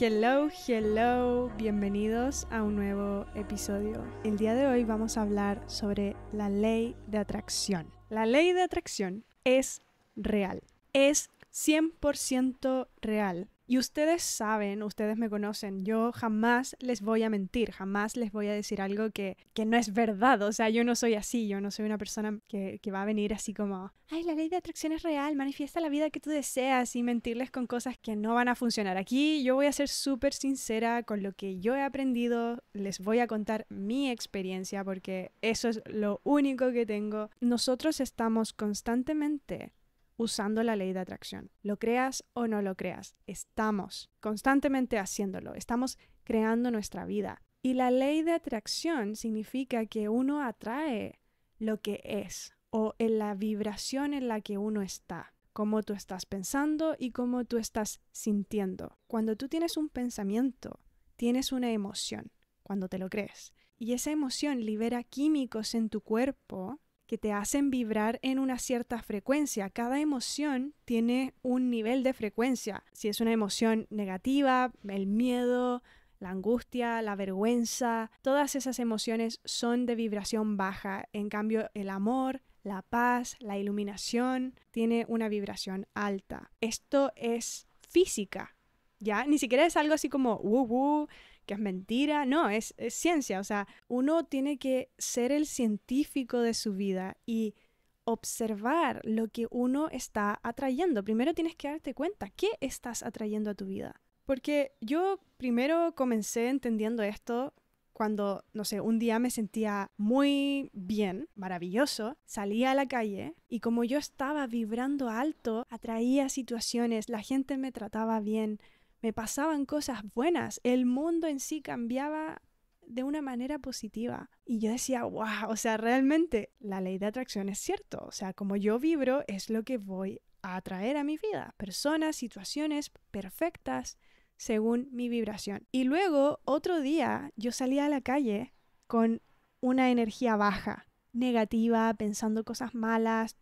Hello, hello, bienvenidos a un nuevo episodio. El día de hoy vamos a hablar sobre la ley de atracción. La ley de atracción es real, es 100% real. Y ustedes saben, ustedes me conocen, yo jamás les voy a mentir, jamás les voy a decir algo que, no es verdad. O sea, yo no soy así, yo no soy una persona que, que va a venir así como, ay, la ley de atracción es real, manifiesta la vida que tú deseas y mentirles con cosas que no van a funcionar. Aquí yo voy a ser súper sincera con lo que yo he aprendido, les voy a contar mi experiencia porque eso es lo único que tengo. Nosotros estamos constantemente usando la ley de atracción. Lo creas o no lo creas, estamos constantemente haciéndolo, estamos creando nuestra vida. Y la ley de atracción significa que uno atrae lo que es o en la vibración en la que uno está cómo tú estás pensando y cómo tú estás sintiendo. Cuando tú tienes un pensamiento, tienes una emoción, cuando te lo crees. Y esa emoción libera químicos en tu cuerpo que te hacen vibrar en una cierta frecuencia. Cada emoción tiene un nivel de frecuencia. Si es una emoción negativa, el miedo, la angustia, la vergüenza, todas esas emociones son de vibración baja. En cambio, el amor, la paz, la iluminación tiene una vibración alta. Esto es física. Ya, ni siquiera es algo así como, uh, que es mentira. No, es, ciencia. O sea, uno tiene que ser el científico de su vida y observar lo que uno está atrayendo. Primero tienes que darte cuenta qué estás atrayendo a tu vida. Porque yo primero comencé entendiendo esto cuando, no sé, un día me sentía muy bien, maravilloso, salía a la calle y como yo estaba vibrando alto, atraía situaciones, la gente me trataba bien, me pasaban cosas buenas, el mundo en sí cambiaba de una manera positiva. Y yo decía, wow, o sea, realmente la ley de atracción es cierto, o sea, como yo vibro es lo que voy a atraer a mi vida, personas, situaciones perfectas según mi vibración. Y luego, otro día, yo salía a la calle con una energía baja, negativa, pensando cosas malas,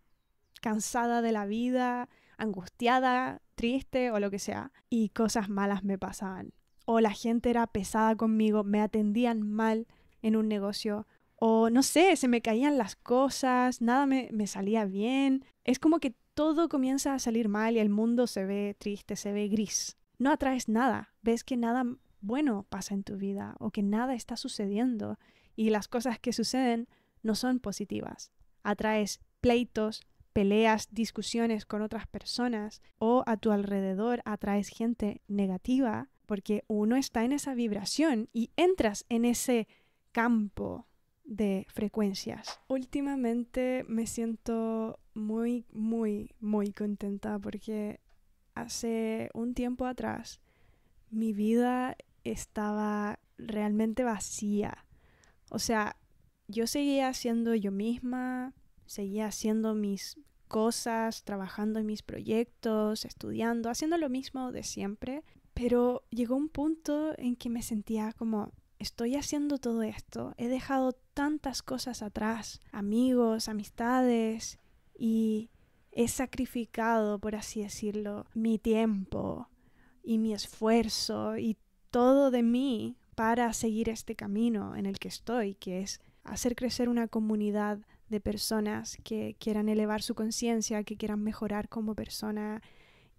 cansada de la vida, angustiada, triste o lo que sea, y cosas malas me pasaban. O la gente era pesada conmigo, me atendían mal en un negocio, o no sé, se me caían las cosas, nada me, me salía bien. Es como que todo comienza a salir mal y el mundo se ve triste, se ve gris. No atraes nada, ves que nada bueno pasa en tu vida o que nada está sucediendo y las cosas que suceden no son positivas. Atraes pleitos, peleas, discusiones con otras personas o a tu alrededor atraes gente negativa, porque uno está en esa vibración y entras en ese campo de frecuencias. Últimamente me siento muy, muy, muy contenta porque hace un tiempo atrás mi vida estaba realmente vacía. O sea, yo seguía siendo yo misma, seguía haciendo mis cosas, trabajando en mis proyectos, estudiando, haciendo lo mismo de siempre, pero llegó un punto en que me sentía como, estoy haciendo todo esto, he dejado tantas cosas atrás, amigos, amistades, y he sacrificado, por así decirlo, mi tiempo y mi esfuerzo y todo de mí para seguir este camino en el que estoy, que es hacer crecer una comunidad de personas que quieran elevar su conciencia, que quieran mejorar como persona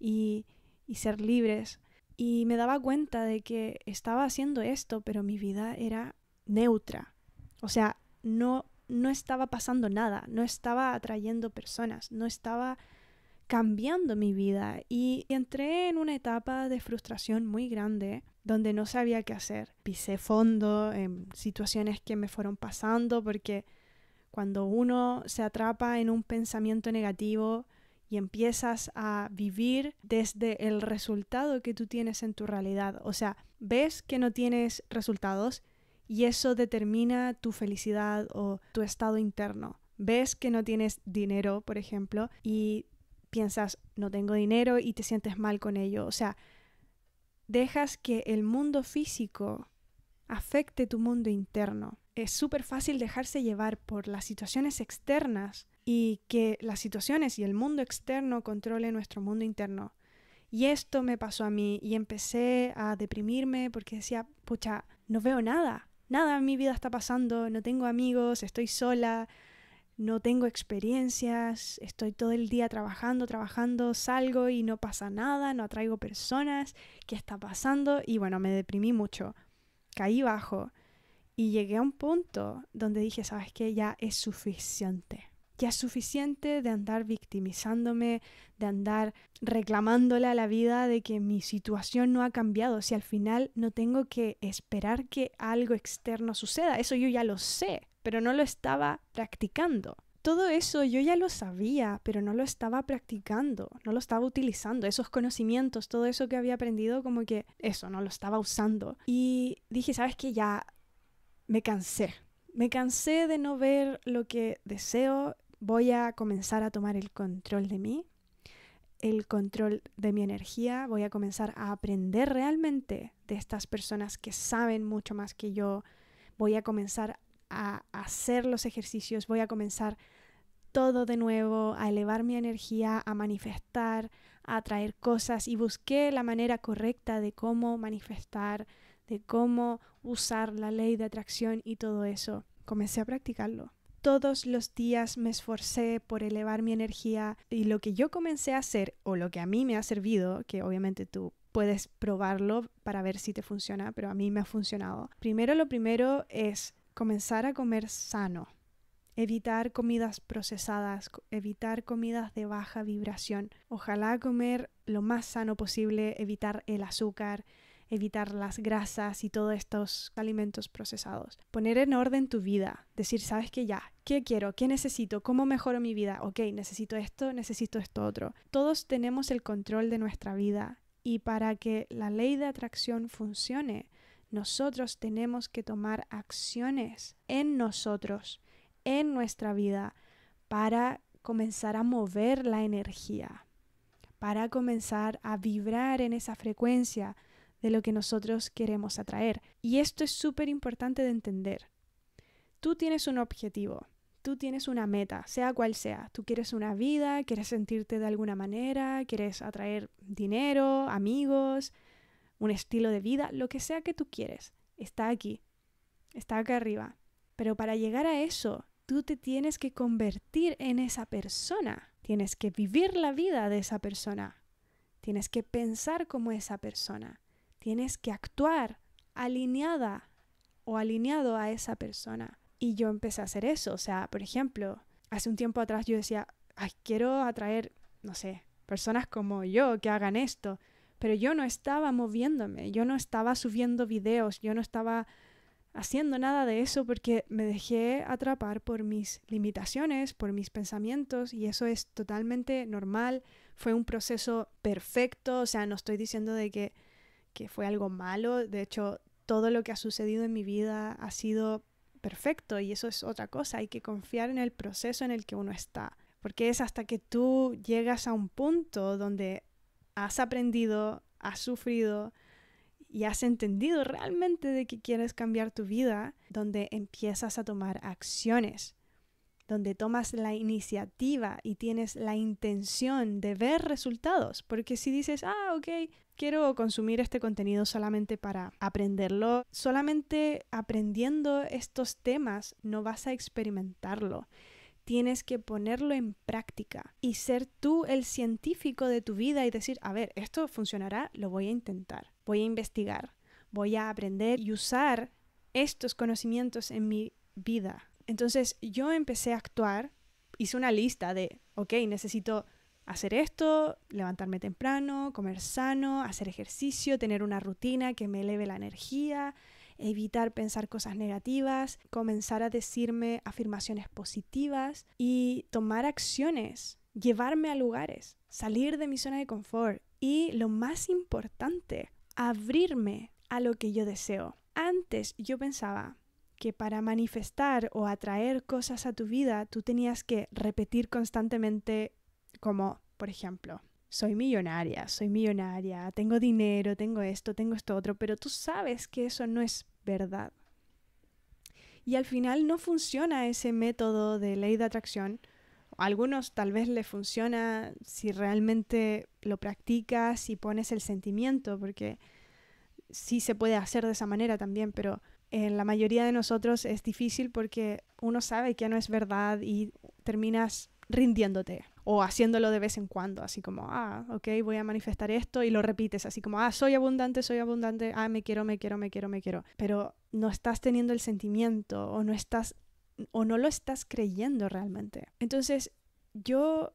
y, ser libres. Y me daba cuenta de que estaba haciendo esto, pero mi vida era neutra. O sea, no, no estaba pasando nada, no estaba atrayendo personas, no estaba cambiando mi vida y entré en una etapa de frustración muy grande donde no sabía qué hacer. Pisé fondo en situaciones que me fueron pasando porque cuando uno se atrapa en un pensamiento negativo y empiezas a vivir desde el resultado que tú tienes en tu realidad. O sea, ves que no tienes resultados y eso determina tu felicidad o tu estado interno. Ves que no tienes dinero, por ejemplo, y piensas, no tengo dinero y te sientes mal con ello. O sea, dejas que el mundo físico afecte tu mundo interno. Es súper fácil dejarse llevar por las situaciones externas y que las situaciones y el mundo externo controle nuestro mundo interno. Y esto me pasó a mí y empecé a deprimirme porque decía, pucha, no veo nada, nada en mi vida está pasando, no tengo amigos, estoy sola, no tengo experiencias, estoy todo el día trabajando, trabajando, salgo y no pasa nada, no atraigo personas, ¿qué está pasando? Y bueno, me deprimí mucho caí bajo y llegué a un punto donde dije, sabes que ya es suficiente. Ya es suficiente de andar victimizándome, de andar reclamándole a la vida de que mi situación no ha cambiado, si al final no tengo que esperar que algo externo suceda. Eso yo ya lo sé, pero no lo estaba practicando todo eso yo ya lo sabía, pero no lo estaba practicando, no lo estaba utilizando, esos conocimientos, todo eso que había aprendido, como que eso, no lo estaba usando. Y dije, ¿sabes qué? Ya me cansé. Me cansé de no ver lo que deseo, voy a comenzar a tomar el control de mí, el control de mi energía, voy a comenzar a aprender realmente de estas personas que saben mucho más que yo, voy a comenzar a hacer los ejercicios, voy a comenzar todo de nuevo, a elevar mi energía, a manifestar, a atraer cosas y busqué la manera correcta de cómo manifestar, de cómo usar la ley de atracción y todo eso. Comencé a practicarlo. Todos los días me esforcé por elevar mi energía y lo que yo comencé a hacer o lo que a mí me ha servido, que obviamente tú puedes probarlo para ver si te funciona, pero a mí me ha funcionado. Primero lo primero es comenzar a comer sano, evitar comidas procesadas, evitar comidas de baja vibración, ojalá comer lo más sano posible, evitar el azúcar, evitar las grasas y todos estos alimentos procesados. Poner en orden tu vida, decir, sabes que ya, ¿qué quiero? ¿Qué necesito? ¿Cómo mejoro mi vida? Ok, necesito esto, necesito esto otro. Todos tenemos el control de nuestra vida y para que la ley de atracción funcione, nosotros tenemos que tomar acciones en nosotros, en nuestra vida, para comenzar a mover la energía, para comenzar a vibrar en esa frecuencia de lo que nosotros queremos atraer. Y esto es súper importante de entender. Tú tienes un objetivo, tú tienes una meta, sea cual sea. Tú quieres una vida, quieres sentirte de alguna manera, quieres atraer dinero, amigos, un estilo de vida, lo que sea que tú quieres, está aquí, está acá arriba. Pero para llegar a eso, tú te tienes que convertir en esa persona, tienes que vivir la vida de esa persona, tienes que pensar como esa persona, tienes que actuar alineada o alineado a esa persona. Y yo empecé a hacer eso, o sea, por ejemplo, hace un tiempo atrás yo decía, quiero atraer, no sé, personas como yo que hagan esto, pero yo no estaba moviéndome, yo no estaba subiendo videos, yo no estaba haciendo nada de eso porque me dejé atrapar por mis limitaciones, por mis pensamientos y eso es totalmente normal. Fue un proceso perfecto, o sea, no estoy diciendo de que, que fue algo malo, de hecho, todo lo que ha sucedido en mi vida ha sido perfecto y eso es otra cosa, hay que confiar en el proceso en el que uno está, porque es hasta que tú llegas a un punto donde has aprendido, has sufrido y has entendido realmente de que quieres cambiar tu vida, donde empiezas a tomar acciones, donde tomas la iniciativa y tienes la intención de ver resultados, porque si dices, ah, ok, quiero consumir este contenido solamente para aprenderlo, solamente aprendiendo estos temas no vas a experimentarlo tienes que ponerlo en práctica y ser tú el científico de tu vida y decir, a ver, esto funcionará, lo voy a intentar, voy a investigar, voy a aprender y usar estos conocimientos en mi vida. Entonces yo empecé a actuar, hice una lista de, ok, necesito hacer esto, levantarme temprano, comer sano, hacer ejercicio, tener una rutina que me eleve la energía, evitar pensar cosas negativas, comenzar a decirme afirmaciones positivas y tomar acciones, llevarme a lugares, salir de mi zona de confort y, lo más importante, abrirme a lo que yo deseo. Antes yo pensaba que para manifestar o atraer cosas a tu vida tú tenías que repetir constantemente como, por ejemplo, soy millonaria, soy millonaria, tengo dinero, tengo esto, tengo esto otro, pero tú sabes que eso no es verdad. Y al final no funciona ese método de ley de atracción. A algunos tal vez le funciona si realmente lo practicas y pones el sentimiento, porque sí se puede hacer de esa manera también, pero en la mayoría de nosotros es difícil porque uno sabe que no es verdad y terminas rindiéndote o haciéndolo de vez en cuando, así como, ah, ok, voy a manifestar esto y lo repites, así como, ah, soy abundante, soy abundante, ah, me quiero, me quiero, me quiero, me quiero. Pero no estás teniendo el sentimiento o no estás o no lo estás creyendo realmente. Entonces, yo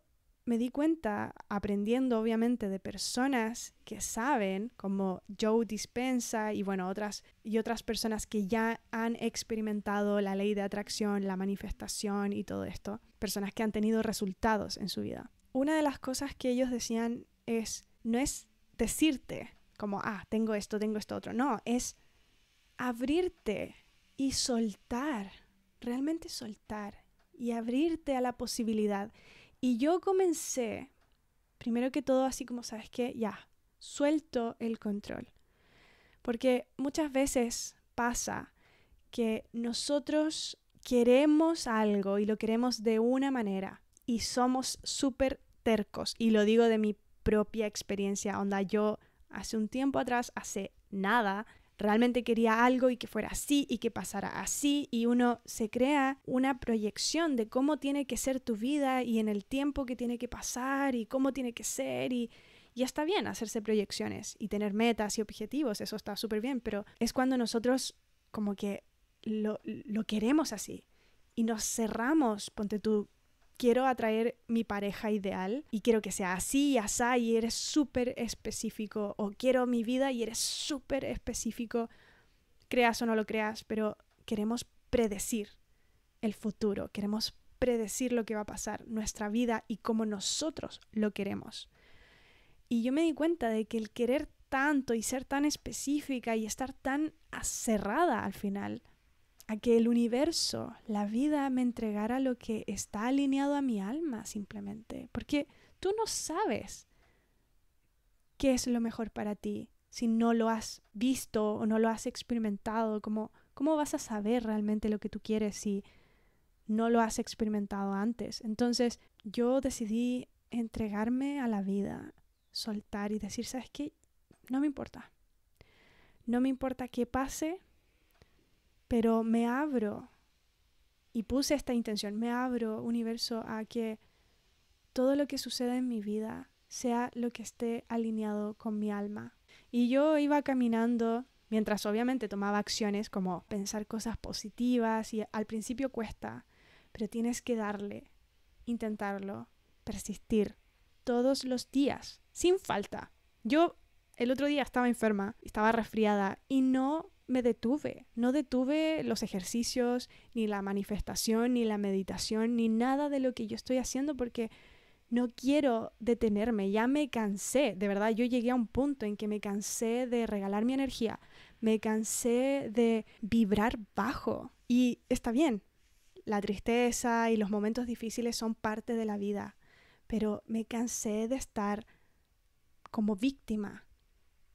me di cuenta, aprendiendo obviamente de personas que saben, como Joe Dispensa y bueno, otras, y otras personas que ya han experimentado la ley de atracción, la manifestación y todo esto, personas que han tenido resultados en su vida. Una de las cosas que ellos decían es, no es decirte como, ah, tengo esto, tengo esto otro, no, es abrirte y soltar, realmente soltar y abrirte a la posibilidad y yo comencé, primero que todo, así como, ¿sabes que Ya, suelto el control. Porque muchas veces pasa que nosotros queremos algo y lo queremos de una manera y somos súper tercos. Y lo digo de mi propia experiencia, onda, yo hace un tiempo atrás, hace nada, realmente quería algo y que fuera así y que pasara así y uno se crea una proyección de cómo tiene que ser tu vida y en el tiempo que tiene que pasar y cómo tiene que ser y ya está bien hacerse proyecciones y tener metas y objetivos, eso está súper bien, pero es cuando nosotros como que lo, lo queremos así y nos cerramos, ponte tú quiero atraer mi pareja ideal y quiero que sea así y así y eres súper específico o quiero mi vida y eres súper específico, creas o no lo creas, pero queremos predecir el futuro, queremos predecir lo que va a pasar, nuestra vida y cómo nosotros lo queremos. Y yo me di cuenta de que el querer tanto y ser tan específica y estar tan aserrada al final a que el universo, la vida, me entregara lo que está alineado a mi alma simplemente. Porque tú no sabes qué es lo mejor para ti si no lo has visto o no lo has experimentado. Como, ¿Cómo vas a saber realmente lo que tú quieres si no lo has experimentado antes? Entonces yo decidí entregarme a la vida, soltar y decir, ¿sabes qué? No me importa. No me importa qué pase, pero me abro y puse esta intención, me abro universo a que todo lo que suceda en mi vida sea lo que esté alineado con mi alma. Y yo iba caminando mientras obviamente tomaba acciones como pensar cosas positivas y al principio cuesta, pero tienes que darle, intentarlo, persistir todos los días, sin falta. Yo el otro día estaba enferma, estaba resfriada y no me detuve, no detuve los ejercicios, ni la manifestación, ni la meditación, ni nada de lo que yo estoy haciendo porque no quiero detenerme, ya me cansé, de verdad yo llegué a un punto en que me cansé de regalar mi energía, me cansé de vibrar bajo y está bien, la tristeza y los momentos difíciles son parte de la vida, pero me cansé de estar como víctima,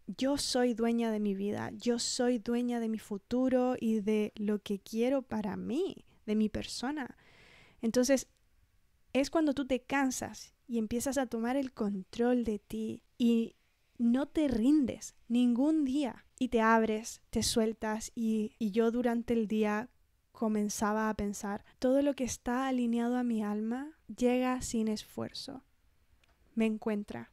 yo soy dueña de mi vida, yo soy dueña de mi futuro y de lo que quiero para mí, de mi persona. Entonces, es cuando tú te cansas y empiezas a tomar el control de ti y no te rindes ningún día y te abres, te sueltas y, yo durante el día comenzaba a pensar, todo lo que está alineado a mi alma llega sin esfuerzo, me encuentra,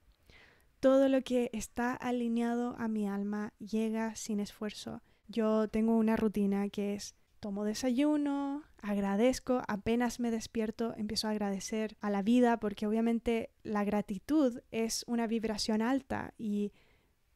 todo lo que está alineado a mi alma llega sin esfuerzo. Yo tengo una rutina que es tomo desayuno, agradezco, apenas me despierto, empiezo a agradecer a la vida porque obviamente la gratitud es una vibración alta y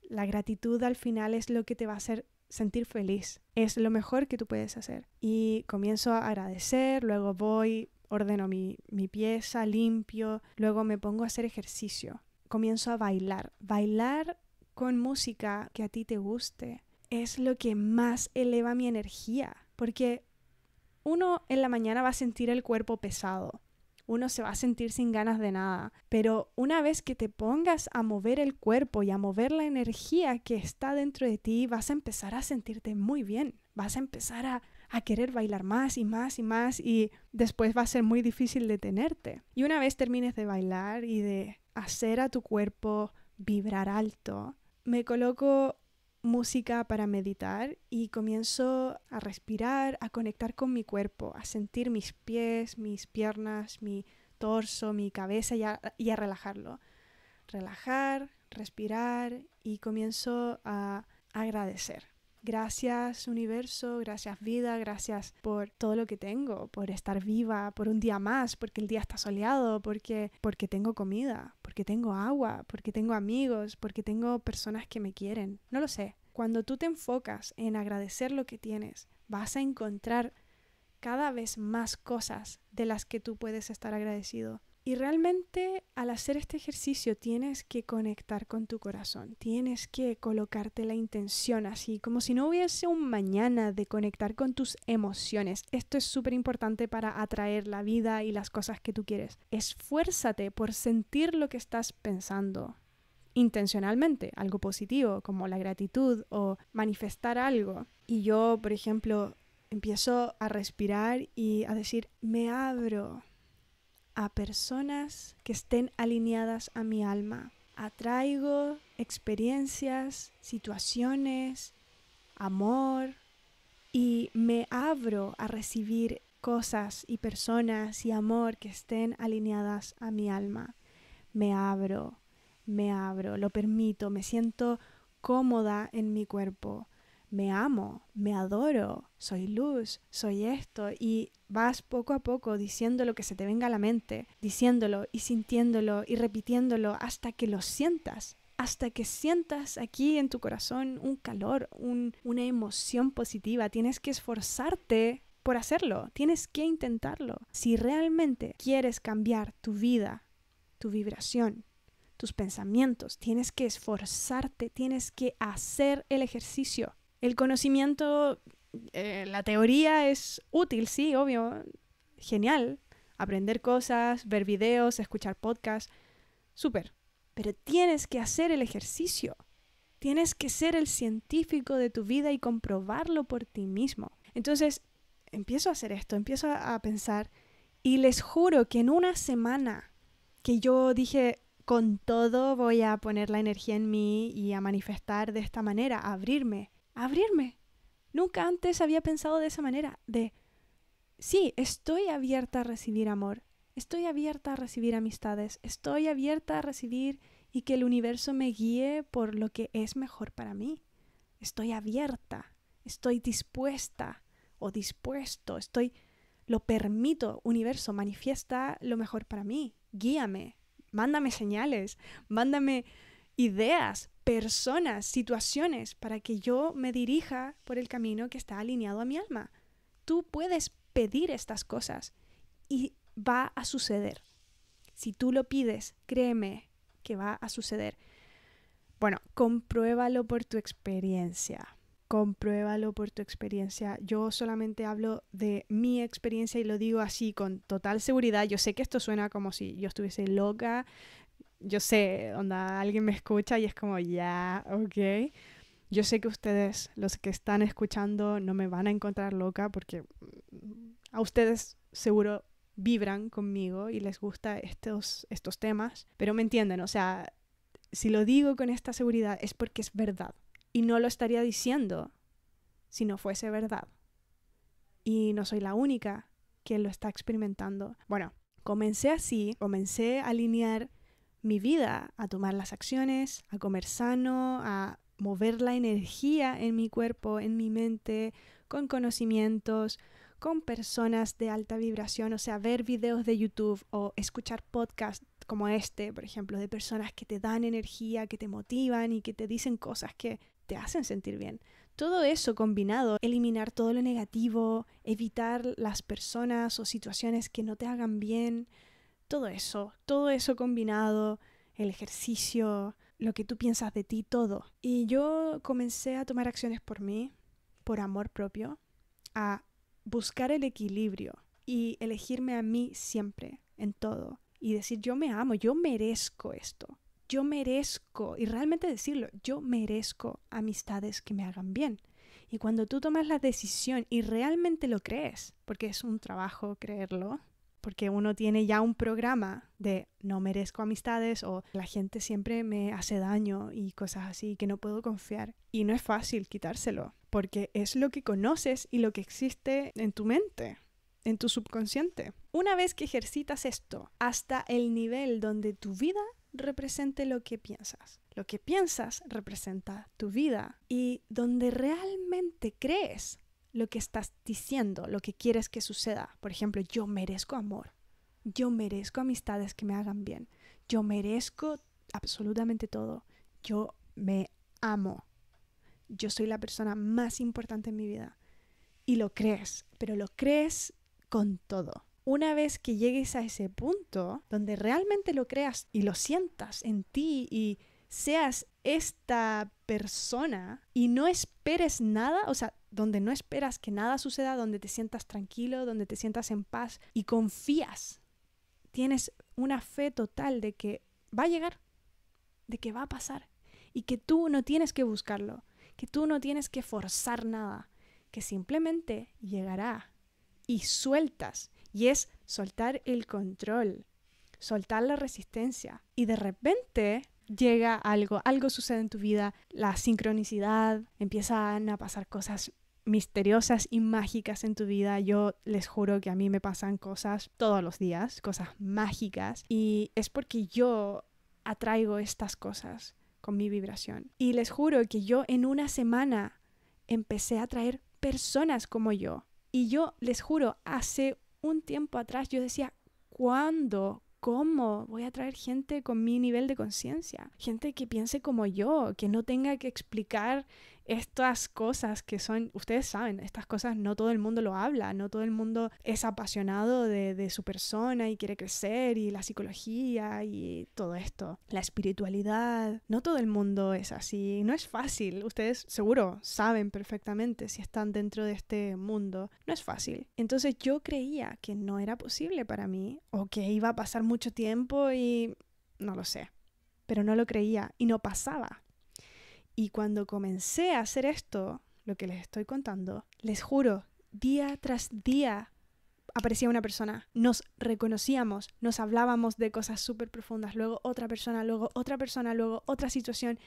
la gratitud al final es lo que te va a hacer sentir feliz. Es lo mejor que tú puedes hacer. Y comienzo a agradecer, luego voy, ordeno mi, mi pieza, limpio, luego me pongo a hacer ejercicio comienzo a bailar. Bailar con música que a ti te guste es lo que más eleva mi energía, porque uno en la mañana va a sentir el cuerpo pesado, uno se va a sentir sin ganas de nada, pero una vez que te pongas a mover el cuerpo y a mover la energía que está dentro de ti, vas a empezar a sentirte muy bien, vas a empezar a, a querer bailar más y más y más y después va a ser muy difícil detenerte. Y una vez termines de bailar y de hacer a tu cuerpo vibrar alto, me coloco música para meditar y comienzo a respirar, a conectar con mi cuerpo, a sentir mis pies, mis piernas, mi torso, mi cabeza y a, relajarlo. Relajar, respirar y comienzo a agradecer. Gracias universo, gracias vida, gracias por todo lo que tengo, por estar viva, por un día más, porque el día está soleado, porque, porque tengo comida, porque tengo agua, porque tengo amigos, porque tengo personas que me quieren. No lo sé. Cuando tú te enfocas en agradecer lo que tienes, vas a encontrar cada vez más cosas de las que tú puedes estar agradecido. Y realmente al hacer este ejercicio tienes que conectar con tu corazón, tienes que colocarte la intención así, como si no hubiese un mañana de conectar con tus emociones. Esto es súper importante para atraer la vida y las cosas que tú quieres. Esfuérzate por sentir lo que estás pensando intencionalmente, algo positivo, como la gratitud o manifestar algo. Y yo, por ejemplo, empiezo a respirar y a decir, me abro a personas que estén alineadas a mi alma. Atraigo experiencias, situaciones, amor y me abro a recibir cosas y personas y amor que estén alineadas a mi alma. Me abro, me abro, lo permito, me siento cómoda en mi cuerpo, me amo, me adoro, soy luz, soy esto, y vas poco a poco diciendo lo que se te venga a la mente, diciéndolo y sintiéndolo y repitiéndolo hasta que lo sientas, hasta que sientas aquí en tu corazón un calor, una emoción positiva. Tienes que esforzarte por hacerlo, tienes que intentarlo. Si realmente quieres cambiar tu vida, tu vibración, tus pensamientos, tienes que esforzarte, tienes que hacer el ejercicio el conocimiento, eh, la teoría es útil, sí, obvio, genial. Aprender cosas, ver videos, escuchar podcasts, súper. Pero tienes que hacer el ejercicio. Tienes que ser el científico de tu vida y comprobarlo por ti mismo. Entonces, empiezo a hacer esto, empiezo a pensar y les juro que en una semana que yo dije, con todo voy a poner la energía en mí y a manifestar de esta manera, a abrirme, abrirme. Nunca antes había pensado de esa manera, de, sí, estoy abierta a recibir amor, estoy abierta a recibir amistades, estoy abierta a recibir y que el universo me guíe por lo que es mejor para mí. Estoy abierta, estoy dispuesta o dispuesto, estoy, lo permito, universo, manifiesta lo mejor para mí, guíame, mándame señales, mándame ideas, personas, situaciones para que yo me dirija por el camino que está alineado a mi alma. Tú puedes pedir estas cosas y va a suceder. Si tú lo pides, créeme que va a suceder. Bueno, compruébalo por tu experiencia. Compruébalo por tu experiencia. Yo solamente hablo de mi experiencia y lo digo así con total seguridad. Yo sé que esto suena como si yo estuviese loca, yo sé, onda, alguien me escucha y es como, ya, ok. Yo sé que ustedes, los que están escuchando, no me van a encontrar loca porque mm, a ustedes seguro vibran conmigo y les gusta estos, estos temas, pero me entienden, o sea, si lo digo con esta seguridad es porque es verdad y no lo estaría diciendo si no fuese verdad. Y no soy la única que lo está experimentando. Bueno, comencé así, comencé a alinear mi vida, a tomar las acciones, a comer sano, a mover la energía en mi cuerpo, en mi mente, con conocimientos, con personas de alta vibración, o sea, ver videos de YouTube o escuchar podcasts como este, por ejemplo, de personas que te dan energía, que te motivan y que te dicen cosas que te hacen sentir bien. Todo eso combinado, eliminar todo lo negativo, evitar las personas o situaciones que no te hagan bien, todo eso, todo eso combinado, el ejercicio, lo que tú piensas de ti, todo. Y yo comencé a tomar acciones por mí, por amor propio, a buscar el equilibrio y elegirme a mí siempre, en todo. Y decir, yo me amo, yo merezco esto. Yo merezco, y realmente decirlo, yo merezco amistades que me hagan bien. Y cuando tú tomas la decisión y realmente lo crees, porque es un trabajo creerlo, porque uno tiene ya un programa de no merezco amistades o la gente siempre me hace daño y cosas así que no puedo confiar. Y no es fácil quitárselo, porque es lo que conoces y lo que existe en tu mente, en tu subconsciente. Una vez que ejercitas esto hasta el nivel donde tu vida represente lo que piensas, lo que piensas representa tu vida y donde realmente crees lo que estás diciendo, lo que quieres que suceda. Por ejemplo, yo merezco amor, yo merezco amistades que me hagan bien, yo merezco absolutamente todo, yo me amo, yo soy la persona más importante en mi vida. Y lo crees, pero lo crees con todo. Una vez que llegues a ese punto donde realmente lo creas y lo sientas en ti y seas esta persona y no esperes nada, o sea, donde no esperas que nada suceda, donde te sientas tranquilo, donde te sientas en paz y confías. Tienes una fe total de que va a llegar, de que va a pasar y que tú no tienes que buscarlo, que tú no tienes que forzar nada, que simplemente llegará y sueltas. Y es soltar el control, soltar la resistencia. Y de repente llega algo, algo sucede en tu vida, la sincronicidad, empiezan a pasar cosas misteriosas y mágicas en tu vida. Yo les juro que a mí me pasan cosas todos los días, cosas mágicas, y es porque yo atraigo estas cosas con mi vibración. Y les juro que yo en una semana empecé a traer personas como yo. Y yo les juro, hace un tiempo atrás yo decía, ¿cuándo? ¿Cómo voy a traer gente con mi nivel de conciencia? Gente que piense como yo, que no tenga que explicar estas cosas que son, ustedes saben, estas cosas no todo el mundo lo habla, no todo el mundo es apasionado de, su persona y quiere crecer y la psicología y todo esto, la espiritualidad, no todo el mundo es así, no es fácil, ustedes seguro saben perfectamente si están dentro de este mundo, no es fácil. Entonces yo creía que no era posible para mí o que iba a pasar mucho tiempo y no lo sé, pero no lo creía y no pasaba y cuando comencé a hacer esto, lo que les estoy contando, les juro, día tras día aparecía una persona, nos reconocíamos, nos hablábamos de cosas súper profundas, luego otra persona, luego otra persona, luego otra situación,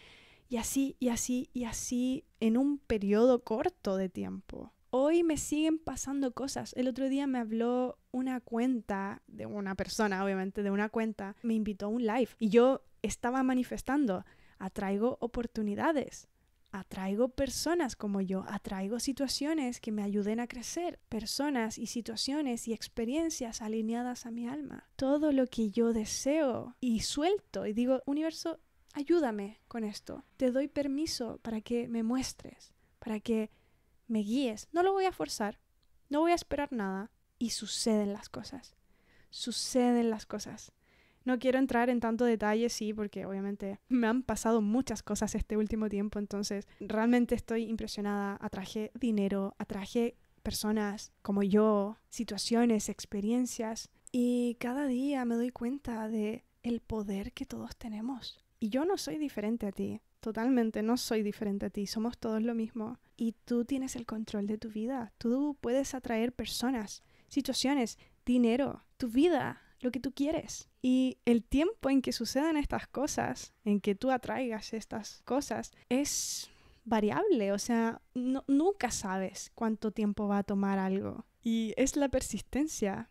y así, y así, y así, en un periodo corto de tiempo. Hoy me siguen pasando cosas. El otro día me habló una cuenta, de una persona obviamente, de una cuenta, me invitó a un live y yo estaba manifestando atraigo oportunidades, atraigo personas como yo, atraigo situaciones que me ayuden a crecer, personas y situaciones y experiencias alineadas a mi alma. Todo lo que yo deseo y suelto y digo, universo, ayúdame con esto, te doy permiso para que me muestres, para que me guíes, no lo voy a forzar, no voy a esperar nada y suceden las cosas, suceden las cosas. No quiero entrar en tanto detalle, sí, porque obviamente me han pasado muchas cosas este último tiempo, entonces realmente estoy impresionada. Atraje dinero, atraje personas como yo, situaciones, experiencias, y cada día me doy cuenta de el poder que todos tenemos. Y yo no soy diferente a ti, totalmente no soy diferente a ti, somos todos lo mismo. Y tú tienes el control de tu vida, tú puedes atraer personas, situaciones, dinero, tu vida, lo que tú quieres. Y el tiempo en que sucedan estas cosas, en que tú atraigas estas cosas, es variable, o sea, nunca sabes cuánto tiempo va a tomar algo. Y es la persistencia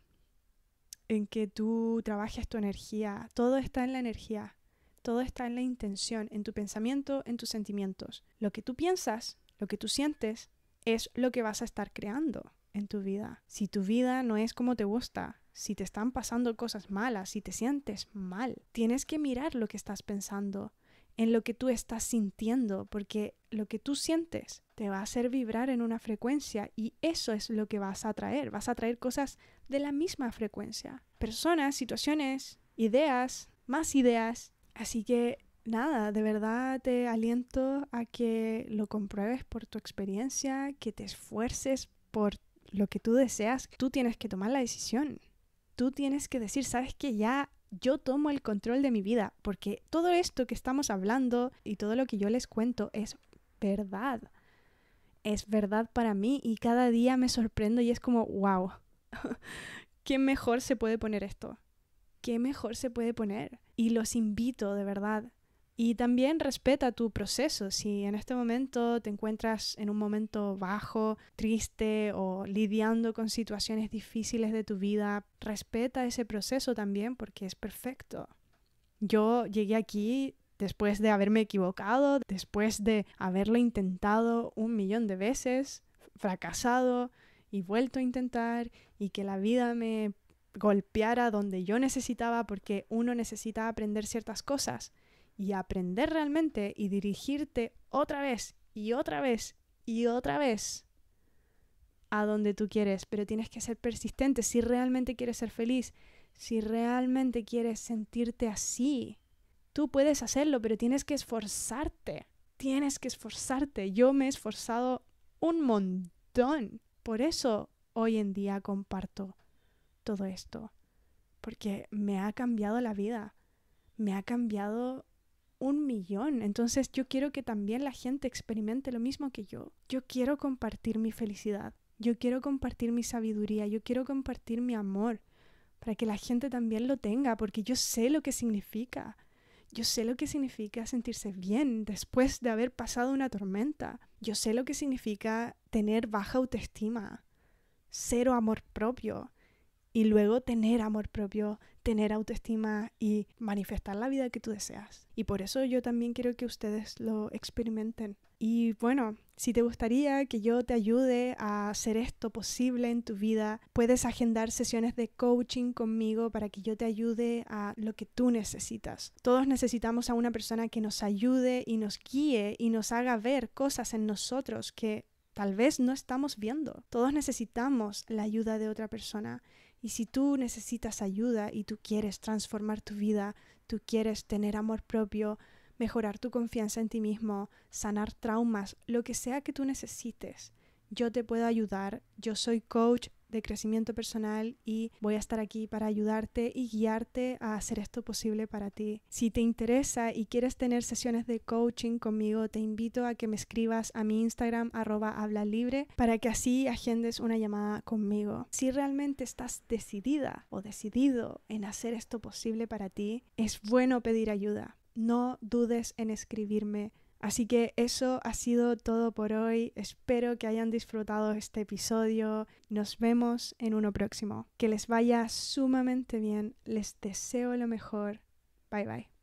en que tú trabajas tu energía, todo está en la energía, todo está en la intención, en tu pensamiento, en tus sentimientos. Lo que tú piensas, lo que tú sientes, es lo que vas a estar creando en tu vida. Si tu vida no es como te gusta, si te están pasando cosas malas, si te sientes mal, tienes que mirar lo que estás pensando, en lo que tú estás sintiendo, porque lo que tú sientes te va a hacer vibrar en una frecuencia y eso es lo que vas a traer, Vas a traer cosas de la misma frecuencia. Personas, situaciones, ideas, más ideas. Así que nada, de verdad te aliento a que lo compruebes por tu experiencia, que te esfuerces por lo que tú deseas. Tú tienes que tomar la decisión tú tienes que decir, sabes que ya yo tomo el control de mi vida, porque todo esto que estamos hablando y todo lo que yo les cuento es verdad. Es verdad para mí y cada día me sorprendo y es como, wow, ¿qué mejor se puede poner esto? ¿Qué mejor se puede poner? Y los invito de verdad y también respeta tu proceso. Si en este momento te encuentras en un momento bajo, triste o lidiando con situaciones difíciles de tu vida, respeta ese proceso también porque es perfecto. Yo llegué aquí después de haberme equivocado, después de haberlo intentado un millón de veces, fracasado y vuelto a intentar y que la vida me golpeara donde yo necesitaba porque uno necesita aprender ciertas cosas y aprender realmente y dirigirte otra vez y otra vez y otra vez a donde tú quieres, pero tienes que ser persistente si realmente quieres ser feliz, si realmente quieres sentirte así. Tú puedes hacerlo, pero tienes que esforzarte. Tienes que esforzarte. Yo me he esforzado un montón. Por eso hoy en día comparto todo esto. Porque me ha cambiado la vida. Me ha cambiado un millón. Entonces yo quiero que también la gente experimente lo mismo que yo. Yo quiero compartir mi felicidad. Yo quiero compartir mi sabiduría. Yo quiero compartir mi amor para que la gente también lo tenga, porque yo sé lo que significa. Yo sé lo que significa sentirse bien después de haber pasado una tormenta. Yo sé lo que significa tener baja autoestima, cero amor propio y luego tener amor propio, tener autoestima y manifestar la vida que tú deseas. Y por eso yo también quiero que ustedes lo experimenten. Y bueno, si te gustaría que yo te ayude a hacer esto posible en tu vida, puedes agendar sesiones de coaching conmigo para que yo te ayude a lo que tú necesitas. Todos necesitamos a una persona que nos ayude y nos guíe y nos haga ver cosas en nosotros que tal vez no estamos viendo. Todos necesitamos la ayuda de otra persona. Y si tú necesitas ayuda y tú quieres transformar tu vida, tú quieres tener amor propio, mejorar tu confianza en ti mismo, sanar traumas, lo que sea que tú necesites, yo te puedo ayudar. Yo soy coach, de crecimiento personal y voy a estar aquí para ayudarte y guiarte a hacer esto posible para ti. Si te interesa y quieres tener sesiones de coaching conmigo, te invito a que me escribas a mi Instagram arroba habla libre para que así agendes una llamada conmigo. Si realmente estás decidida o decidido en hacer esto posible para ti, es bueno pedir ayuda. No dudes en escribirme Así que eso ha sido todo por hoy. Espero que hayan disfrutado este episodio. Nos vemos en uno próximo. Que les vaya sumamente bien. Les deseo lo mejor. Bye bye.